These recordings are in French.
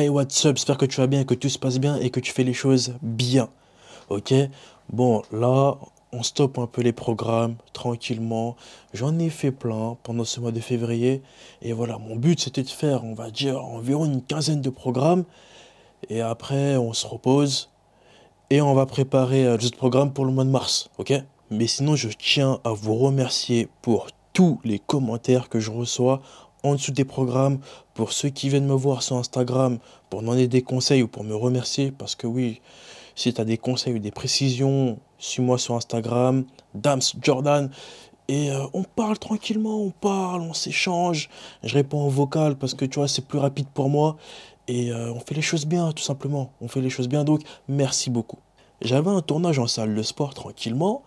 Hey, what's up? J'espère que tu vas bien, que tout se passe bien et que tu fais les choses bien. Ok? Bon, là, on stoppe un peu les programmes tranquillement. J'en ai fait plein pendant ce mois de février. Et voilà, mon but c'était de faire, on va dire, environ une quinzaine de programmes. Et après, on se repose et on va préparer un euh, programme programmes pour le mois de mars. Ok? Mais sinon, je tiens à vous remercier pour tous les commentaires que je reçois en dessous des programmes, pour ceux qui viennent me voir sur Instagram, pour demander des conseils ou pour me remercier, parce que oui, si tu as des conseils ou des précisions, suis-moi sur Instagram, Dams Jordan, et euh, on parle tranquillement, on parle, on s'échange, je réponds en vocal, parce que tu vois, c'est plus rapide pour moi, et euh, on fait les choses bien, tout simplement, on fait les choses bien, donc merci beaucoup. J'avais un tournage en salle de sport tranquillement,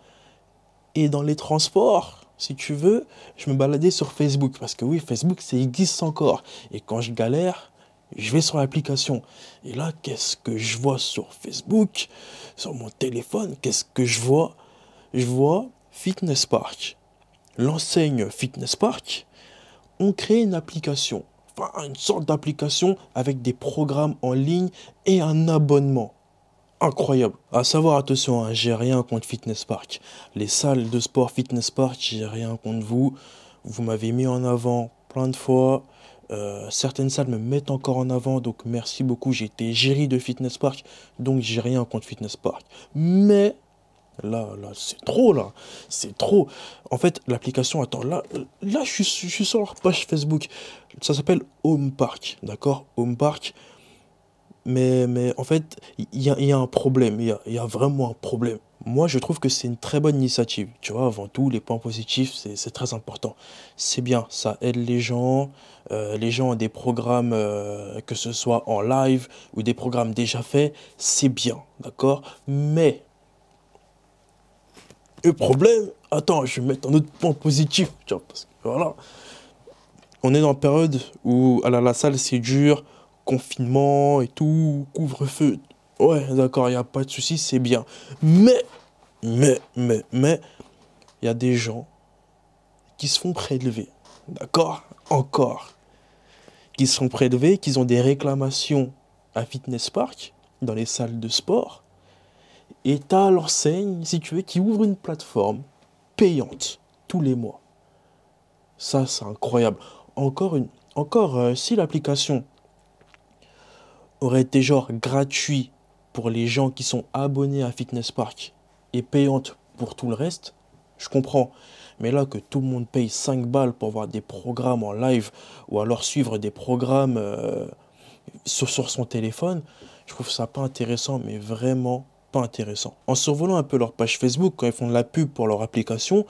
et dans les transports, si tu veux, je me baladais sur Facebook. Parce que oui, Facebook, ça existe encore. Et quand je galère, je vais sur l'application. Et là, qu'est-ce que je vois sur Facebook Sur mon téléphone, qu'est-ce que je vois Je vois Fitness Park. L'enseigne Fitness Park on créé une application. Enfin, une sorte d'application avec des programmes en ligne et un abonnement incroyable. À savoir, attention, hein, j'ai rien contre Fitness Park. Les salles de sport Fitness Park, j'ai rien contre vous. Vous m'avez mis en avant plein de fois. Euh, certaines salles me mettent encore en avant, donc merci beaucoup. J'ai été géré de Fitness Park, donc j'ai rien contre Fitness Park. Mais là, là, c'est trop là, c'est trop. En fait, l'application, attend là, là, je suis, sur leur page Facebook. Ça s'appelle Home Park, d'accord Home Park. Mais, mais en fait, il y a, y a, un problème, il y a, y a, vraiment un problème. Moi, je trouve que c'est une très bonne initiative. Tu vois, avant tout, les points positifs, c'est très important. C'est bien, ça aide les gens. Euh, les gens ont des programmes, euh, que ce soit en live ou des programmes déjà faits, c'est bien, d'accord Mais, le problème, attends, je vais mettre un autre point positif, tu vois, parce que voilà. On est dans une période où, à la salle, c'est dur, confinement et tout, couvre-feu. Ouais, d'accord, il n'y a pas de souci, c'est bien. Mais, mais, mais, mais, il y a des gens qui se font prélever. D'accord Encore. Qui se font prélever, qui ont des réclamations à Fitness Park, dans les salles de sport. Et t'as l'enseigne, située qui ouvre une plateforme payante tous les mois. Ça, c'est incroyable. Encore une. Encore, euh, si l'application aurait été genre gratuit pour les gens qui sont abonnés à Fitness Park et payante pour tout le reste, je comprends. Mais là que tout le monde paye 5 balles pour voir des programmes en live ou alors suivre des programmes euh, sur, son téléphone, je trouve ça pas intéressant, mais vraiment pas intéressant. En survolant un peu leur page Facebook, quand ils font de la pub pour leur application,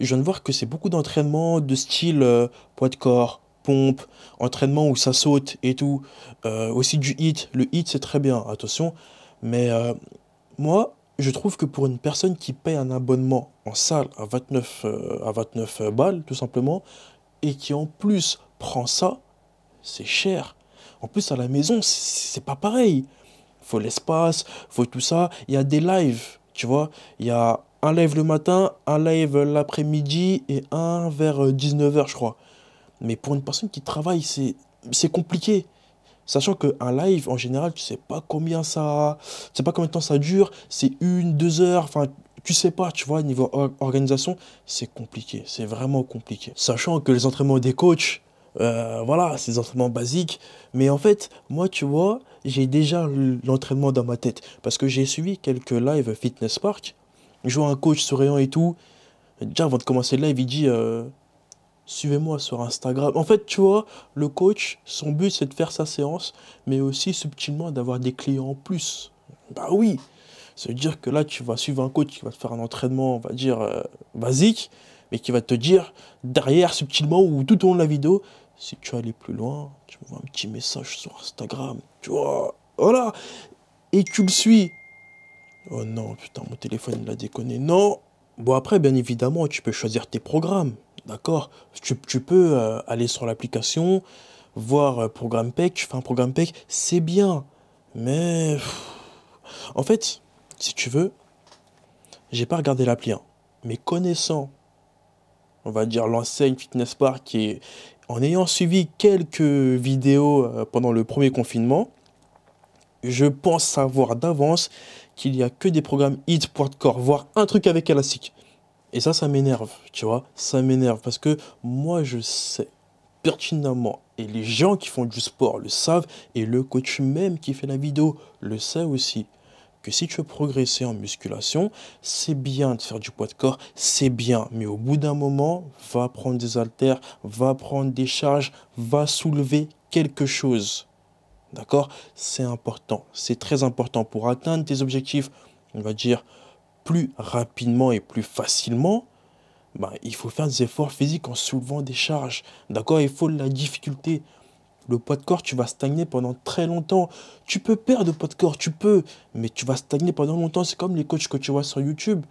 je viens de voir que c'est beaucoup d'entraînement de style euh, poids de corps, pompe, entraînement où ça saute et tout. Euh, aussi du hit. Le hit, c'est très bien, attention. Mais euh, moi, je trouve que pour une personne qui paye un abonnement en salle à 29, euh, à 29 balles, tout simplement, et qui en plus prend ça, c'est cher. En plus, à la maison, c'est pas pareil. Faut l'espace, faut tout ça. Il y a des lives, tu vois. Il y a un live le matin, un live l'après-midi et un vers 19h, je crois. Mais pour une personne qui travaille, c'est compliqué. Sachant qu'un live, en général, tu sais pas combien ça. Tu sais pas combien de temps ça dure. C'est une, deux heures. Enfin, tu sais pas, tu vois, niveau organisation, c'est compliqué. C'est vraiment compliqué. Sachant que les entraînements des coachs, euh, voilà, c'est des entraînements basiques. Mais en fait, moi, tu vois, j'ai déjà l'entraînement dans ma tête. Parce que j'ai suivi quelques lives Fitness Park. Je vois un coach souriant et tout. Déjà, avant de commencer le live, il dit. Euh, suivez-moi sur Instagram. En fait, tu vois, le coach, son but, c'est de faire sa séance, mais aussi subtilement d'avoir des clients en plus. Bah oui, cest veut dire que là, tu vas suivre un coach qui va te faire un entraînement, on va dire, euh, basique, mais qui va te dire, derrière, subtilement, ou tout au long de la vidéo, si tu veux aller plus loin, tu me vois un petit message sur Instagram, tu vois, voilà, et tu me suis. Oh non, putain, mon téléphone, il a déconné. Non Bon, après, bien évidemment, tu peux choisir tes programmes. D'accord tu, peux euh, aller sur l'application, voir un euh, Programme PEC, tu fais un Programme PEC, c'est bien. Mais. en fait, si tu veux, j'ai pas regardé l'appli, hein. mais connaissant, on va dire, l'enseigne Fitness Park et en ayant suivi quelques vidéos euh, pendant le premier confinement, je pense savoir d'avance qu'il n'y a que des programmes hit, voire un truc avec Elastic. Et ça, ça m'énerve, tu vois, ça m'énerve parce que moi, je sais pertinemment, et les gens qui font du sport le savent, et le coach même qui fait la vidéo le sait aussi, que si tu veux progresser en musculation, c'est bien de faire du poids de corps, c'est bien, mais au bout d'un moment, va prendre des haltères, va prendre des charges, va soulever quelque chose. D'accord C'est important, c'est très important pour atteindre tes objectifs, on va dire plus rapidement et plus facilement, bah, il faut faire des efforts physiques en soulevant des charges. D'accord Il faut la difficulté. Le poids de corps, tu vas stagner pendant très longtemps. Tu peux perdre le poids de corps, tu peux, mais tu vas stagner pendant longtemps. C'est comme les coachs que tu vois sur YouTube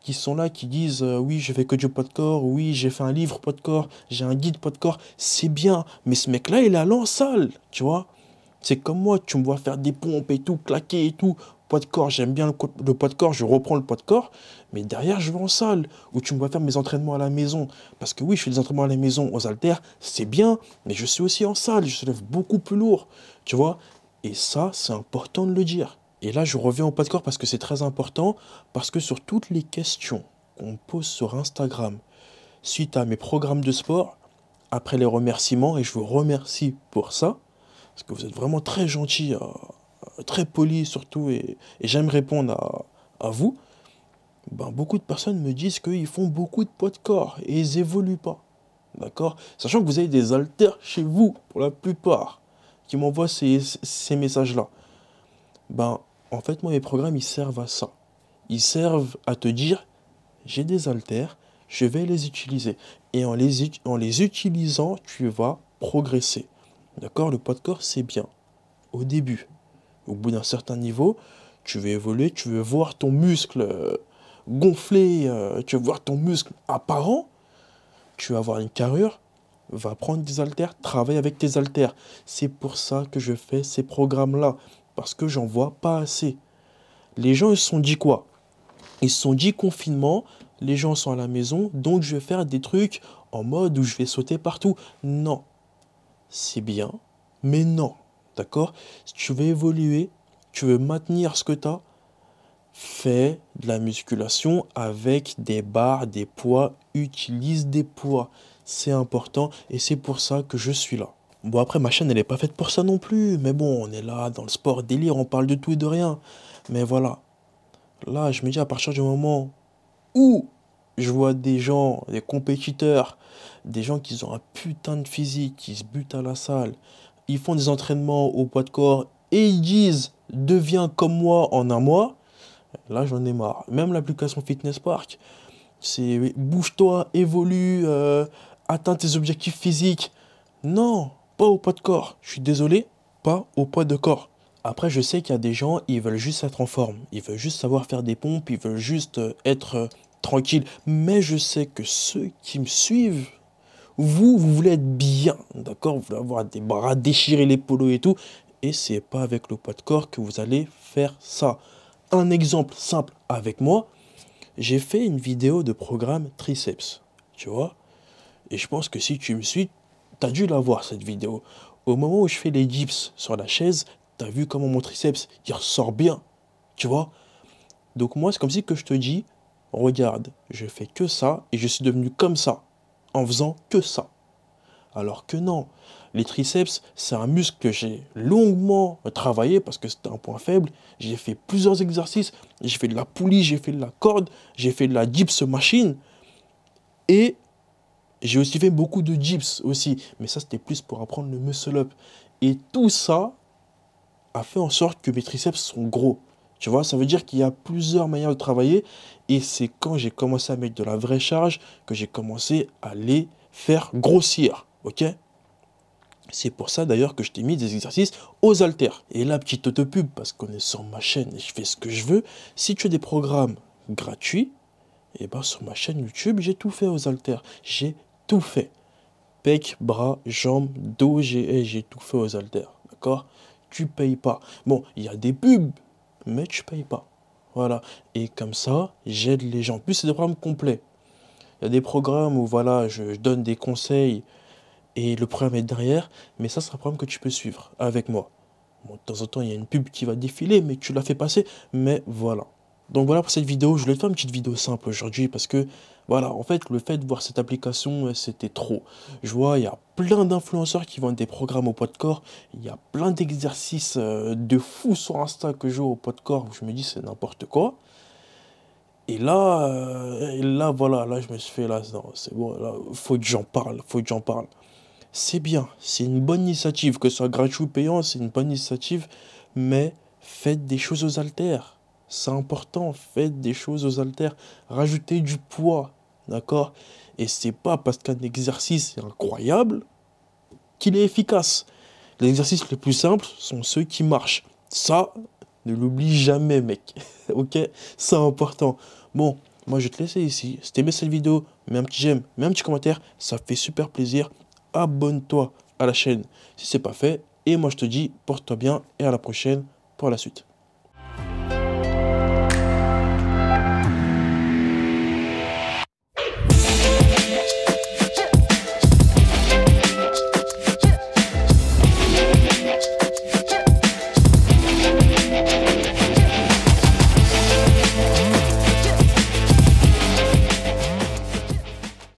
qui sont là, qui disent euh, oui, je fais que du poids de corps, oui, j'ai fait un livre poids de corps, j'ai un guide poids de corps. C'est bien, mais ce mec-là, il est allé en tu vois. C'est comme moi, tu me vois faire des pompes et tout, claquer et tout poids de corps, j'aime bien le, poids de corps, je reprends le poids de corps, mais derrière, je vais en salle, où tu me vois faire mes entraînements à la maison. Parce que oui, je fais des entraînements à la maison, aux haltères, c'est bien, mais je suis aussi en salle, je lève beaucoup plus lourd, tu vois. Et ça, c'est important de le dire. Et là, je reviens au poids de corps parce que c'est très important, parce que sur toutes les questions qu'on me pose sur Instagram, suite à mes programmes de sport, après les remerciements, et je vous remercie pour ça, parce que vous êtes vraiment très gentil euh, très poli surtout, et, j'aime répondre à, vous, ben, beaucoup de personnes me disent qu'ils font beaucoup de poids de corps et ils n'évoluent pas. D'accord Sachant que vous avez des haltères chez vous, pour la plupart, qui m'envoient ces, messages-là. Ben, en fait, moi, mes programmes, ils servent à ça. Ils servent à te dire, j'ai des haltères, je vais les utiliser. Et en les, en les utilisant, tu vas progresser. D'accord Le poids de corps, c'est bien. Au début au bout d'un certain niveau, tu veux évoluer, tu veux voir ton muscle euh, gonflé, euh, tu veux voir ton muscle apparent, tu vas avoir une carrure, va prendre des haltères, travaille avec tes haltères. C'est pour ça que je fais ces programmes-là, parce que j'en vois pas assez. Les gens, ils se sont dit quoi Ils se sont dit confinement, les gens sont à la maison, donc je vais faire des trucs en mode où je vais sauter partout. Non, c'est bien, mais non. D'accord Si tu veux évoluer, tu veux maintenir ce que tu as, fais de la musculation avec des barres, des poids, utilise des poids. C'est important et c'est pour ça que je suis là. Bon après ma chaîne elle n'est pas faite pour ça non plus, mais bon on est là dans le sport délire, on parle de tout et de rien. Mais voilà, là je me dis à partir du moment où je vois des gens, des compétiteurs, des gens qui ont un putain de physique, qui se butent à la salle, ils font des entraînements au poids de corps et ils disent deviens comme moi en un mois, là j'en ai marre. Même l'application Fitness Park, c'est bouge-toi, évolue, euh, atteins tes objectifs physiques. Non, pas au poids de corps. Je suis désolé, pas au poids de corps. Après, je sais qu'il y a des gens, ils veulent juste être en forme. Ils veulent juste savoir faire des pompes, ils veulent juste euh, être tranquilles. Euh, tranquille. Mais je sais que ceux qui me suivent vous, vous voulez être bien, d'accord Vous voulez avoir des bras déchirés, les polos et tout. Et ce n'est pas avec le poids de corps que vous allez faire ça. Un exemple simple avec moi, j'ai fait une vidéo de programme triceps, tu vois Et je pense que si tu me suis, tu as dû la voir cette vidéo. Au moment où je fais les dips sur la chaise, tu as vu comment mon triceps, il ressort bien, tu vois Donc moi, c'est comme si que je te dis, regarde, je fais que ça et je suis devenu comme ça en faisant que ça. Alors que non, les triceps, c'est un muscle que j'ai longuement travaillé parce que c'était un point faible. J'ai fait plusieurs exercices, j'ai fait de la poulie, j'ai fait de la corde, j'ai fait de la gyps machine. Et j'ai aussi fait beaucoup de gyps aussi, mais ça c'était plus pour apprendre le muscle up. Et tout ça a fait en sorte que mes triceps sont gros. Tu vois, ça veut dire qu'il y a plusieurs manières de travailler. Et c'est quand j'ai commencé à mettre de la vraie charge que j'ai commencé à les faire grossir. Ok c'est pour ça d'ailleurs que je t'ai mis des exercices aux haltères. Et là, petite auto-pub, parce qu'on est sur ma chaîne et je fais ce que je veux. Si tu as des programmes gratuits, et eh ben sur ma chaîne YouTube, j'ai tout fait aux haltères. J'ai tout fait. Pec, bras, jambes, dos, j'ai eh, tout fait aux haltères. D'accord Tu payes pas. Bon, il y a des pubs mais tu payes pas. Voilà. Et comme ça, j'aide les gens. En plus, c'est des programmes complets. Il y a des programmes où voilà, je, donne des conseils et le programme est derrière, mais ça, c'est un programme que tu peux suivre avec moi. de temps en temps, il y a une pub qui va défiler, mais tu la fais passer, mais voilà. Donc voilà pour cette vidéo, je voulais te faire une petite vidéo simple aujourd'hui parce que voilà, en fait, le fait de voir cette application, euh, c'était trop. Je vois, il y a plein d'influenceurs qui vendent des programmes au poids de corps. Il y a plein d'exercices euh, de fou sur Insta que je vois au pot de corps je me dis c'est n'importe quoi. Et là, euh, là, voilà, là, je me suis fait, là, c'est bon, là, faut que j'en parle, faut que j'en parle. C'est bien, c'est une bonne initiative, que ce soit gratuit ou payant, c'est une bonne initiative, mais faites des choses aux haltères. C'est important, faites des choses aux haltères. Rajoutez du poids, D'accord Et c'est pas parce qu'un exercice est incroyable qu'il est efficace. Les exercices les plus simples sont ceux qui marchent. Ça, ne l'oublie jamais, mec. ok C'est important. Bon, moi je vais te laisser ici. Si t'aimais cette vidéo, mets un petit j'aime, mets un petit commentaire. Ça fait super plaisir. Abonne-toi à la chaîne si c'est pas fait. Et moi je te dis, porte-toi bien et à la prochaine pour la suite.